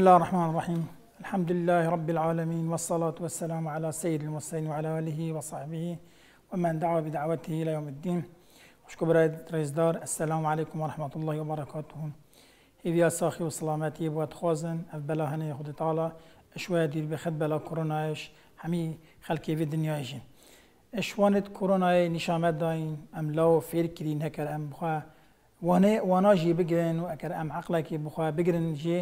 الله الرحمن الرحيم الحمد لله رب العالمين والصلاة والسلام على سيد المرسلين وعلى آله وصحبه ومن دعا بدعوته إلى يوم الدين وشكو براد رئيس دار السلام عليكم ورحمة الله وبركاته هيفيا ساخي وسلامتي بوات خوزن اف بلا هنا خد تعالى شوية دير بخد بلا كورونا اش همي خلقي في الدنيا ايش اشوانت كورونا نشامات داين ام لو فير كرين هكر ام بخوا وانا جي بقرن وأكر ام عقلك بخوا بقرن جي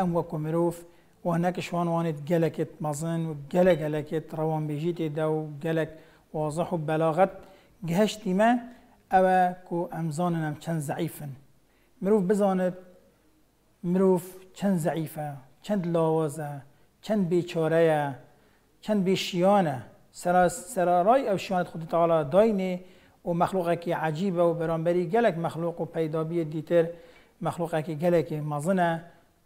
ام وەکو مرۆڤ و هەناکە شوانوانێت گەلەکێت مەزن و گەلە گەلەکێت ڕەوانبێژی تێدا و گەلک وازەح و بەلاغەت گەهشتیمە ئەوە کو ئەمزانن ئەم مروف زعیفن مروف بزانێت مرۆڤ چەند زعیفە چەند لاوازە چەند بێچۆرەیە چەند بێشیانە سەرای او شیانت خود تاڵا داینێ و مەخلوقێکی عجیبە و برانبری گەلک مخلوق و پەیدابیە دیتر مەخلوقێکی گەلێکی مزنه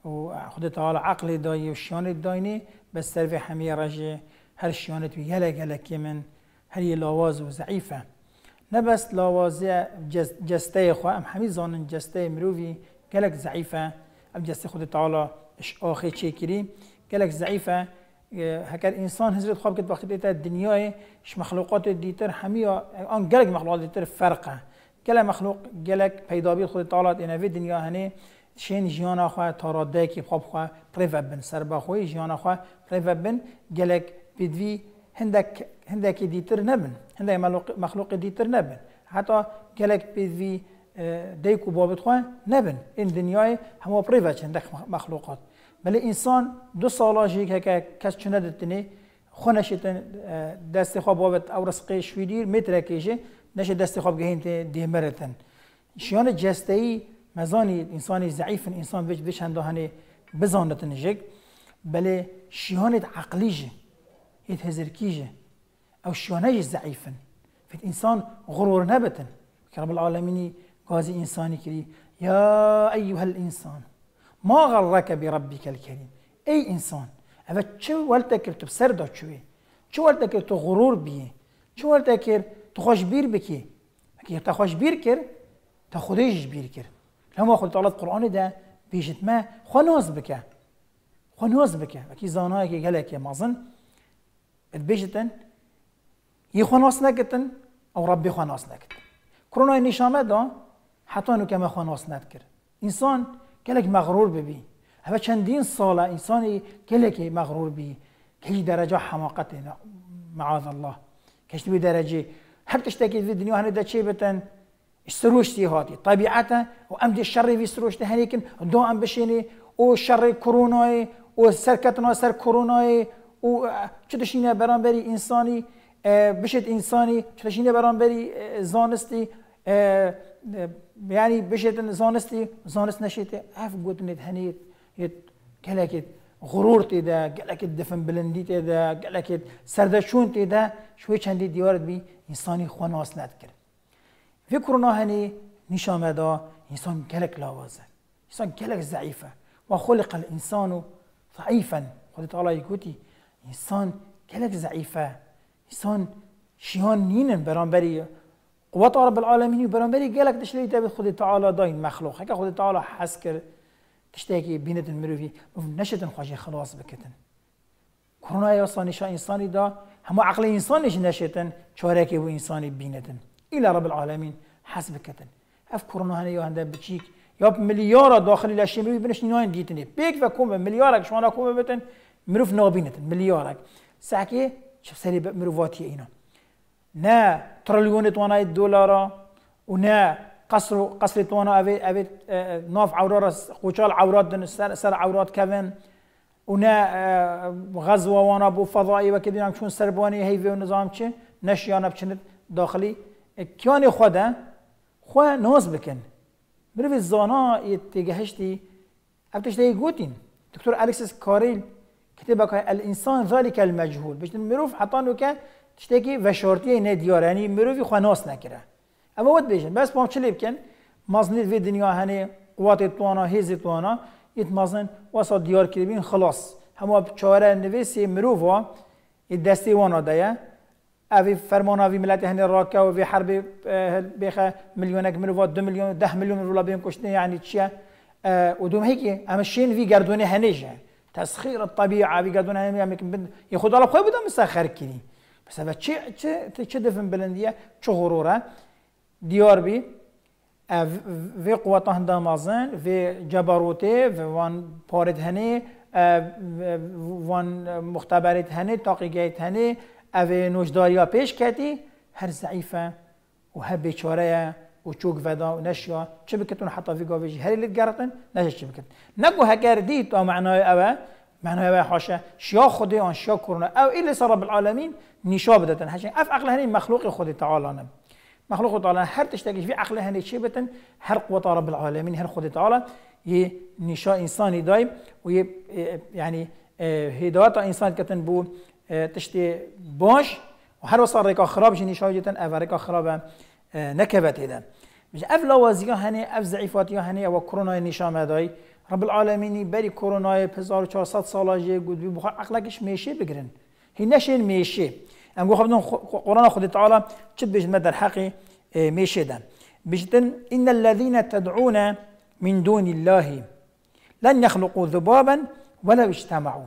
و خود تعالی عقل دایی و شیانت داینه بستر و همه رجه هر شیانت و یلک یلک من هر یه لاواز و ضعیفه نبست لاوازه جسته خواه ام همی زانن جسته مروی گلک ضعیفه ام جسته خود تعالی اش آخه چه کری گلک ضعیفه اه، هکر انسان هزرت خواب که وقتی دیتا دنیای اش مخلوقات دیتر همی آن گلک مخلوقات دیتر فرقه گلک مخلوق گلک پیدا بید خود تعالی اینوی دنیا هنه شین جیان خو تا را ده کی خواب خو پرو بن سر با خو جیان خو پرو بن گلک بدوی هندک هندکی دیتر نبن هندک مخلوق دیتر نبن حتی گلک بدوی دیکو بابت خو نبن این دنیای همه پرو چند مخلوقات بله انسان دو سالا جی که کس چنه دتنی خونش دست خواب بابت او رسقی شویدیر مترکیشه نشه دست خواب گهیم دیمرتن شیان جستهی مزانی انسان ضعيف انسان بيش بيش هم هني بزاندت نجک بل شیانت عقلی جه یت او شیانه ضعيف فت انسان غرور نبتن رب العالمين قاضی انسانی کری يا ايها الانسان ما غرك بربك الكريم اي انسان اوه چه ولتا کر تو سر دا چوی چه ولتا کر تو غرور بيه چه ولتا کر تو خوش بير بكي اگه تا خوش بير كر تا خودش بير كر هەموو خولتەڵەت قڕۆنیدا پێشتمە خۆ نۆز بکە خۆ نۆز بکە ئەکی زانایەکی گەلێکی مەزن بێژتن یی خۆ نۆس نەکردن ئەو ڕبی خۆ نۆس نەکرد کرۆنای نیشامەدا حتان وکەمە خۆ نۆس نەکرد ئینسان گەلێک مەغرور ببی هەبە چەندین ساڵە انسان كلك مغرور بي كل درجة حەماقەتێنە معاذ الله کەشتوی دەرەجێ هەر تشتێکی دنیا هەنێ دەچێ بتن سروشتی هاتی طبیعتا و الشر دی شر وی هنیکن دو ام بشینی او شر کرونای او سرکت سر کرونای او چه برانبری انسانی بشید انسانی چه برانبری زانستی یعنی بشید زانستی زانست نشید اف گوتنید یه گلکید غرور ده گلکید دفن بلندی ده گلکید سردشون ده شوی چندی دیارت بی انسانی خواه ناس في كورونا هني نشام هذا إنسان كلك لاوازة إنسان كلك ضعيفة وخلق الإنسان ضعيفا خد تعالى يقولي إنسان كلك ضعيفة إنسان شيان نينن برانبري قوة رب العالمين برانبري كلك تشتري تبي خد تعالى داين مخلوق هيك خد تعالى حسكر تشتكي بينت المروفي نشتن خواجه خلاص بكتن كورونا يا سانیشا انسان دا هما عقل انسانش نشتن شو رايك و انسانی بینتن الى رب العالمين حسب كتن اف كورونا هنا يوهندا بتشيك يا مليار داخل لاشي مروي بنش نوان ديتني بيك فكوم مليارك شوانا كوم بتن مروف نابينتن مليارك ساكي شوف سري مروفاتي اينا نا ترليون توانا دولار ونا قصر قصر توانا ابي ابي اه، اه، نوف عورار قوشال عورات دن سر, سر عورات كفن ونا اه، غزوه وانا بو فضائي وكدي شون سربواني هيفي ونظام تشي نشيانا بشنت داخلي کیانی خود خو ناز بکن مروی زانا یتگهشتی افتش دیگه گوتین دکتر الکسس کاریل که الانسان ذالک المجهول باش المروف حطانو كان تشتكي وشورتي نه ديار یعنی مروف خو ناز نکره اما ود بيجن بس پام چلی بکن مزنيت وی دنیا هني قوات توانا هیز توانا يت مزن واسا دیار كريبين خلاص هما بچاره نويسي مروفا دستی وانا دايه اوی فرمان اوی ملت هنی راكا وفي حرب آه، بيخا مليون اكمل مروات دو مليون ده مليون رولا بیم کشتن يعني تشيا اه ودوم هیکی اما الشين في قردوني هنیجه تسخير الطبيعه في بيقعدون يمكن ياخذوا على خوي بدا يسخر كيني بس هذا تشي تشي دفن بلنديه تشو غروره ديار بي آه، في قوة تهندا مازن في جبروتي في وان بارد هني آه، وان مختبرت هني جايت هني اوه نوشداری ها پیش کردی هر ضعیفه و هر بیچاره و چوک ودا و نشیا چه بکتون حتی فی گاویجی هر لیت گرتن نشه چه بکتون نگو هگر دی تا معنای اوه معنای اوه حاشا شیا خودی آن شیا کرونا او ایلی سر رب العالمین نیشا بدتن هشن اف عقل هنی مخلوق خود تعالی نم مخلوق تعالی هر تشتگیش وی عقل هنی چه بتن هر قوت رب العالمین هر خود تعالی یه نیشا انسانی دایم و یه یعنی هدایت إنسان کتن بو اه، تشتي باش وهر وصار ريكا خراب جني شاجتا اه، اف ريكا خراب نكبت اذا مش اف لوازيا هني اف ضعيفات يا هني و كورونا نشام داي رب العالمين بري كورونا 1400 سالا جي گود بي بخار عقلكش ميشي بگرن هي نشين ميشي ام گو خبن قران خود تعالى چد بيج مدر حقي اه، ميشي دم بجدن ان الذين تدعون من دون الله لن يخلقوا ذبابا ولو اجتمعوا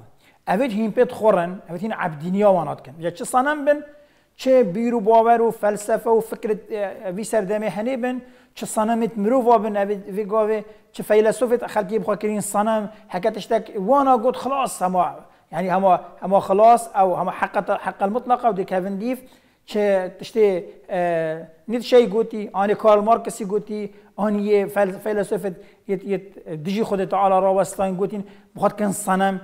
ئەوێت هین پێت خۆڕن ئەوێت هین عبدینیاواناتکەن یە چه سانەم بن چه بیر و باوەر و فەلسەفە و فکرت وی سەردەمێ هەنێ بن چه سانەمت مرۆڤ بن ئەێگاوێ چ فەیلسۆفێت خەلکی بخواکردین سانەم هەکەت شتێک وانا گوت خلاص هەما یعنی هەما هەما خلاص ئەو هەمە حق المطلقە و دیکەڤن دیف چه تشتي آه نيتشي قوتی انی مارکسی ماركسي قوتي اني فلسفه يت يت دجي خود تعالى راوستان قوتين بخاطر كان صنم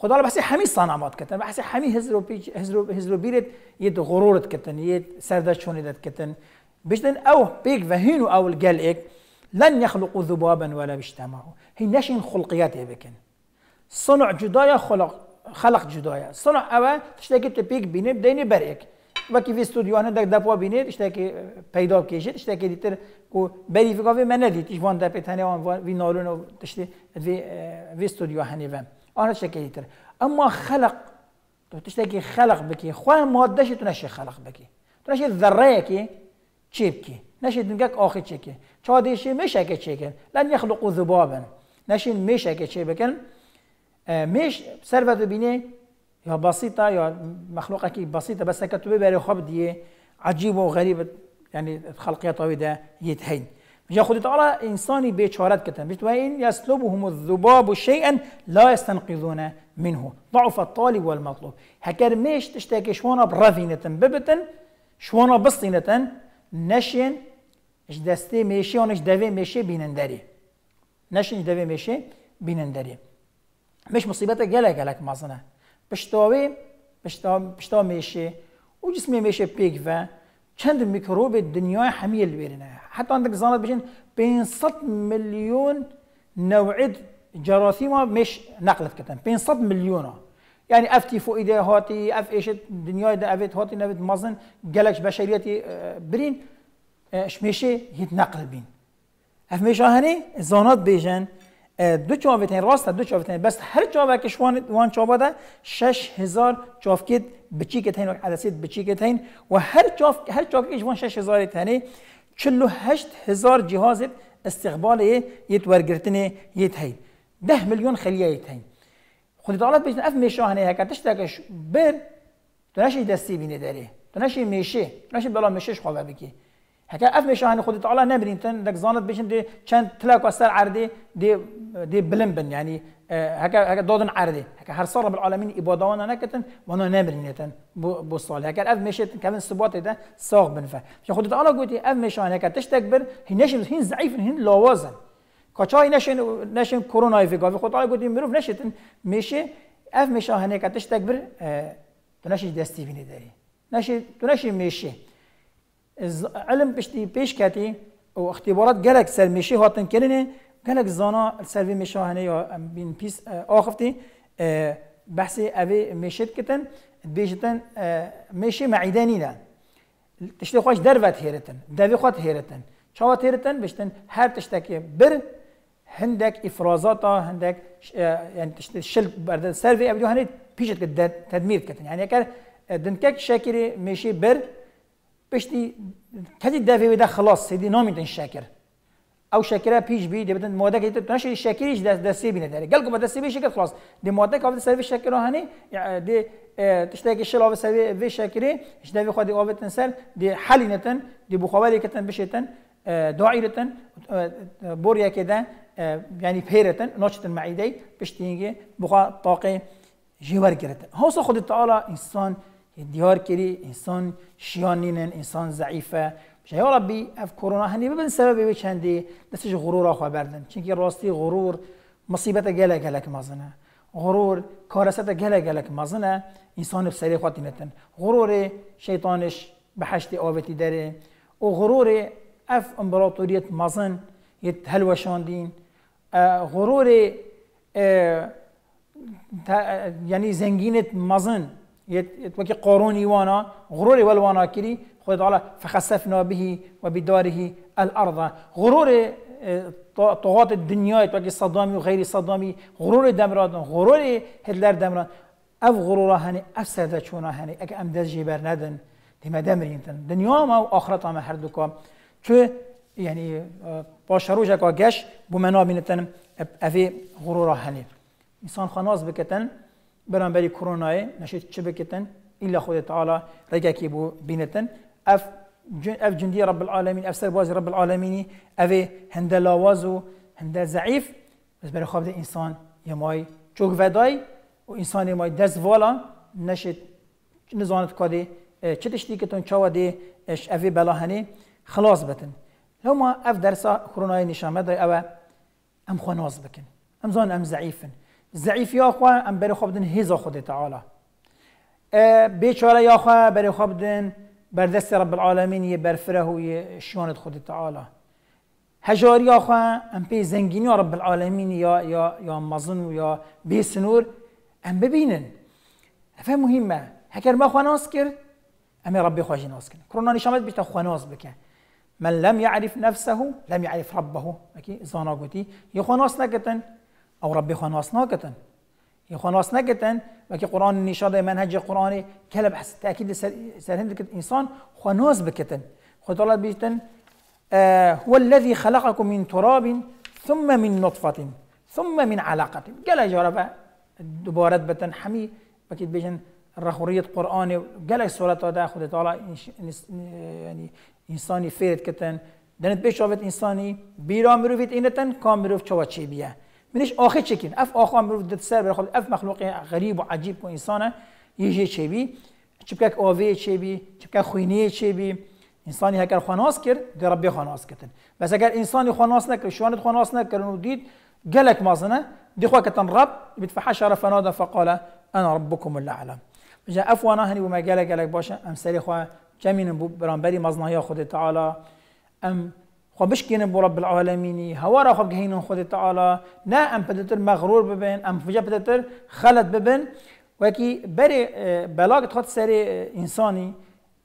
خدا حمي صانع مات كتن بحسي حمي هزرو بيج هزرو هزرو بیرد یه غرورت كتن یه سردا چونیدت كتن بجدن او بيك فهينو او إيك لن يخلقوا ذبابا ولا بيجتمعوا هي نشن خلقيات بكن صنع جدايا خلق خلق جدايا صنع او تشتكي تبيك بيني بديني بريك وكي في استوديو انا دك دابوا بيني تشتكي بيدا كيجي تشتكي ديتر كو بري في كافي ما نديتش فان دابيت هاني وان في نالون تشتي في في استوديو هاني فان آن شکلی تر اما خلق تو تشتی که خلق بکی خوان مادش تنشي خلق بکی تو تنشي ذره کی چیپ کی نشید نگک آخر چی کی دیشی میشه که چی چکن لن یخلقو ذبابن نشین میشه آه، که چی بکن میش سر تو بینه یا بسيطة یا مخلوقه که بسيطة بس که تو ببری خواب دیه عجیب و غریب یعنی يعني خلقیت آویده یه یتهین اینجا خود تعالی انسانی بیچارت کردن و این یسلوب هم الذباب و شیئن لا یستنقذون منه ضعف الطالب والمطلوب هکر میش تشتاکی شوانا برفینتن ببتن شوانا بسطینتن نشین اش دسته میشه و اش دوه میشه بینندری نشین اش دوه میشه بینندری مش مصیبت گلک گلک مازنه پشتاوی پشتا میشه و جسمی میشه پیگ و چند میکروب دنیای همیه لبیرینه حتی اندک زنده بجن 500 میلیون نوعد جراثيمه مش نقل کردن 500 میلیون یعنی افتی فویده هاتی اف ایش دنیای ده افت هاتي نفت مزن بشریتی قالكش اه، اه، اش میشه هیت نقل بین اف میشه هنی زانات بيجن دو چاوتین راست دو چاوتین بس هر چاوکش وان وان چاواده 6000 چافکید بچی که تین و عدسید بچی تین و هر چاف هر چاوکش وان 6000 تنه 48000 جهاز استقبال یت ورگرتن یت هین 10 میلیون خلیه یت هین خود دولت بیشتر اف میشاهنه هکتش تکش بر تو دستی بینه داره تو نشی میشه تو بالا میشه میشش خواه هکا اف به شاهن خود تعالی نبرین تن دک زانت بشن دی چند تلاک و سر عرده دی دی بلن بن یعنی يعني، آه، هكا هكا دودن عردي هكا هر صار بالعالمين إبادوانا نكتن وانا تن بو بو صالح هكا أف مشيت كمان سبوت ده ساق بنفه شو خدت على قوتي أف مشان هكا تشتكبر هنشن هن ضعيف هن لوازن كشاي نشن نشن كورونا في قاف خدت على قوتي مروف نشتن مشي أف مشان هكا تشتكبر آه، تنشي دستي بني داري نشي تنشي مشي علم پشتی پیش کتی و اختبارات گلک سر میشه هاتن کرنه گلک زانا سر میشه هنه یا بین پیس آخفتی بحث اوی میشه کتن بیشتن میشه معیدنی نه تشتی در دروت هیرتن دوی خواهد هیرتن چاوات هیرتن بشتن هر تشتکی بر هندک هندک افرازات هندک یعنی یعنی شل برد سیرفی ابدو هنی بیجت تدمیر کتن. یعنی یعنی اگر دنکک شاکری میشه بر پشتی کسی دفعه بده خلاص سیدی دن شکر او شکره پیش بی دی بدن ماده که تو نشه شکریش دست دستی بینه داره گل کو دستی بشه که خلاص دی ماده که اول سرویس شکر هنی دی اه، تشتاق شل اول سرویس وی شکری اش دی خودی اول تنسل دی حلی نتن دی بخوالی کتن بشتن اه، داعیرتن اه، بوریا کده یعنی پیرتن ناشتن معیدی بشتینگه بخوا طاقه جیور گرتن هاوسا خود تعالی انسان دیار کردی انسان شیان انسان ضعیفه بشه یا ربی اف کرونا هنی ببن سبب چندی دستش غرور آخوا بردن چونکه راستی غرور مصیبت گله گلک مزنه غرور کارست گله گلک مزنه انسان سری خواتی نتن غرور شیطانش به حشت آوتی داره و غرور اف امپراتوریت مزن یت دین غرور یعنی زنگینت مزن يتمكي قاروني وانا غروري والوانا كري خود تعالى فخسفنا به وبداره الأرض غروري اه، طغاة الدنيا يتمكي صدامي وغير صدامي غرور دمرادن غرور هدلر دمران اف غرورا هني اف سرده چونا هني اك ام دز جبر ندن ديما دمرين تن دنيا ما واخرت ما هر دوكا چو يعني باشروجا اه، كا گش بو منا بينتن افي غرورا هني انسان خناز بكتن برانبري كورونا چه بکتن إلا خود رگه کی بو بینتن أف جن أف جندی رب العالمین أف سر بازی رب العالمینی أف هنده لاواز و هنده ضعيف بس برای خواب انسان یمای چوک ودای و انسان یمای دست والا نشید نزانت کادی اه، چه تشتی که تون چاوا دی اش اف بلا هنی خلاص بتن لو ما اف درسا کرونای نشامه دای او ام خواناز بکن ام زان ام ضعیفن ضعیف یا خواه ام بری خواب دن هیزا خود تعالی اه، بیچاره یا خواه بری خواب دن بر دست رب العالمین یه برفره و یه شیانت خود تعالی هجاری یا خواه ام پی زنگینی رب العالمین یا یا یا مظن و یا بی سنور ام ببینن فهم مهمه هکر ما خواه ناس کرد ام ربي خواهی ناس کرد کرونا نشامت خواه ناس بکن من لم يعرف نفسه لم يعرف ربه اكي زانا قوتي يخواناس نكتن او رب خوان واسناكتن يخوان واسناكتن وكي قرآن نشاد منهج قرآن كلب حس تأكيد سرهند إنسان خوانوز بكتن خطالات بيتن آه هو الذي خلقكم من تراب ثم من نطفة ثم من علاقة قال جربة دوباره بتن حمي بكيت بيجن رخورية قرآن قال سورة دا خد تعالى يعني إنساني فيرت كتن دنت بيشوفت إنساني بيرام مروفيت إنتن كام مروف شو چي بيه منش آخه چکین اف آخه هم برو دت سر برخواد اف مخلوق غریب و عجیب و انسانه یه چه بی چبکک آوه چه بی چبکک خوینه چه بی انسانی هکر خناس کرد در ربی خناس کردن بس اگر انسانی خناس نکرد شواند خناس نکرد و دید قالك مازنا دي کتن رب بتفحشر فنادى فقال أنا ربكم الأعلى اف وانا هني وما گلک گلک باشا أم سري خوا جمين برانبري مازنا يا خود تعالی أم خوبش بشکینه بر رب العالمینی هوا را خوب گهین خود تعالا نه ام پدتر مغرور ببن ام فجا پدتر خلط ببن کی بر اه، بلاغت خود سر اه، انسانی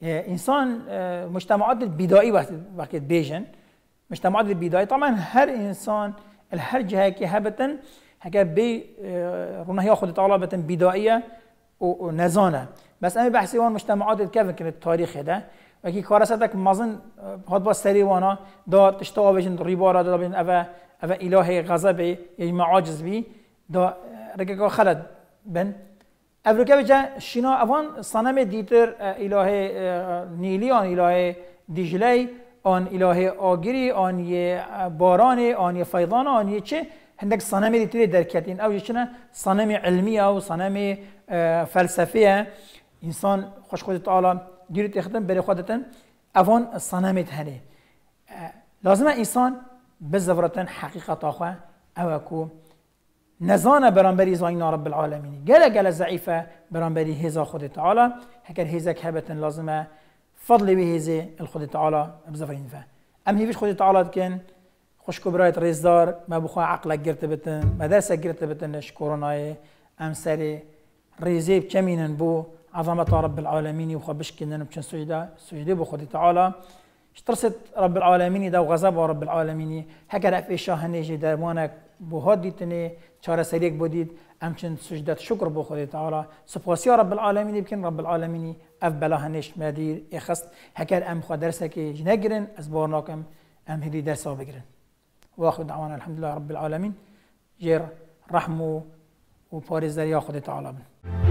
اه، انسان مجتمعات البدائي وقت بیشن مجتمعات البدائي طبعا هر انسان هر جهه که هبتن بی هكا خود تعالا بتن طلبة و نزانه بس امی بحثی وان مجتمعات الكافن كانت تاریخ ده که مزن مەزن با سری وانا دا تشتەوە بێژن ڕیبارە دا بین او ئەە ئیلهەیە غضب بێ معاجز بی دا ڕێگەگە خەلت بن ئەفریکا بجە شینا اون صنم دیتر نیلی آن ئیلهێ دیجلای آن ئیلهێ آگیری آن یه باران آن یه فیضان آن یه چه هندک سەەمێ دیتری او ئەو صنم علمی او و فلسفیه انسان خوش خود عالم دیرت اخدم بری خودتن اون صنمت هنی لازم انسان به بزورتن حقیقت آخوه اوکو نزانه برانبری زاین رب العالمین گله گله ضعیفه برانبری هزا خود تعالی هکر هزا که هبتن لازمه فضل به هزا خود تعالی بزفرین فه ام هیوش خود تعالی دکن خوش کبرایت ریزدار ما بخوا عقل گرت بتن ما درسک گرت بتن کورونای ام سری ریزیب کمینن بو عظمة رب العالمين وخبش كنا بچن سجدة سجدة بخود تعالى اشترست رب العالمين دا وغزب رب العالمين هكا رف شاهنه جي درمانك بهاد ديتني چاره سريك بوديد امچن سجدة شكر بخود تعالى سباسي رب العالمين بكن رب العالمين اف بلاهنش مدير اخست هكا ام خو درسك جنگرن از بارناكم ام هدي درسا بگرن واخد دعوانا الحمد لله رب العالمين جير رحمه وباريز دريا خود تعالى بن.